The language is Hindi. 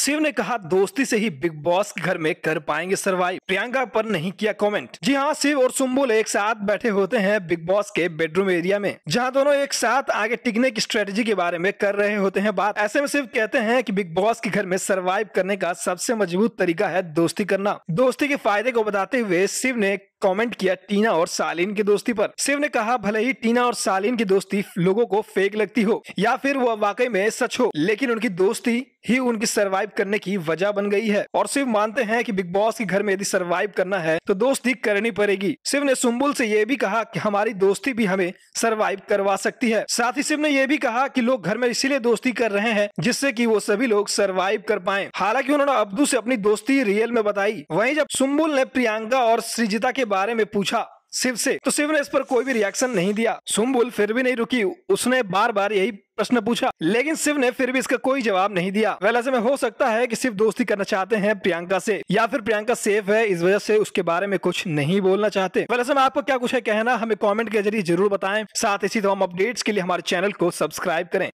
शिव ने कहा दोस्ती से ही बिग बॉस के घर में कर पाएंगे सर्वाइव प्रियंका पर नहीं किया कमेंट जी हाँ शिव और सुम्बुल एक साथ बैठे होते हैं बिग बॉस के बेडरूम एरिया में जहाँ दोनों एक साथ आगे टिकने की स्ट्रेटेजी के बारे में कर रहे होते हैं बात ऐसे में शिव कहते हैं की बिग बॉस के घर में सर्वाइव करने का सबसे मजबूत तरीका है दोस्ती करना दोस्ती के फायदे को बताते हुए शिव ने कमेंट किया टीना और सालिन की दोस्ती पर शिव ने कहा भले ही टीना और सालिन की दोस्ती लोगों को फेक लगती हो या फिर वह वाकई में सच हो लेकिन उनकी दोस्ती ही उनकी सरवाइव करने की वजह बन गई है और शिव मानते हैं कि बिग बॉस के घर में यदि सरवाइव करना है तो दोस्ती करनी पड़ेगी शिव ने सुम्बुल से ये भी कहा कि हमारी दोस्ती भी हमें सरवाइव करवा सकती है साथ ही शिव ने यह भी कहा कि लोग घर में इसीलिए दोस्ती कर रहे हैं जिससे कि वो सभी लोग सरवाइव कर पाए हालांकि उन्होंने अब्दू से अपनी दोस्ती रियल में बताई वहीं जब सुम्बुल ने प्रियंका और श्रीजिता के बारे में पूछा शिव से तो शिव ने इस पर कोई भी रिएक्शन नहीं दिया सुम्बुल फिर भी नहीं रुकी उसने बार बार यही प्रश्न पूछा लेकिन शिव ने फिर भी इसका कोई जवाब नहीं दिया वेल ऐसे में हो सकता है कि शिव दोस्ती करना चाहते हैं प्रियंका से या फिर प्रियंका सेफ है इस वजह से उसके बारे में कुछ नहीं बोलना चाहते वैल ऐसे में आपको क्या कुछ है कहना हमें कॉमेंट के जरिए जरूर बताए साथ इसी तमाम अपडेट्स के लिए हमारे चैनल को सब्सक्राइब करें